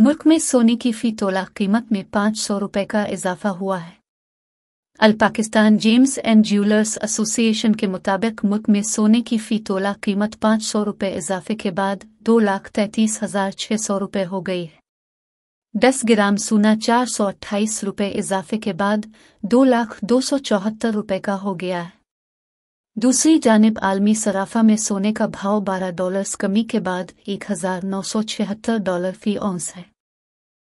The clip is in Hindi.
मुल्क में सोने की फी तोला कीमत में पांच सौ रुपये का इजाफा हुआ है अल Pakistan gems and jewellers association के मुताबिक मुल्क में सोने की फी तोला कीमत पांच सौ रुपये इजाफे के बाद दो लाख तैतीस हजार छह सौ रुपये हो गई है दस ग्राम सोना चार सौ अट्ठाईस रुपये इजाफे के बाद दो लाख दो सौ चौहत्तर रुपये का हो गया है दूसरी जानब आलमी सराफा में सोने का भाव बारह डॉलर्स कमी के बाद एक हजार नौ सौ छिहत्तर डॉलर फी औंस है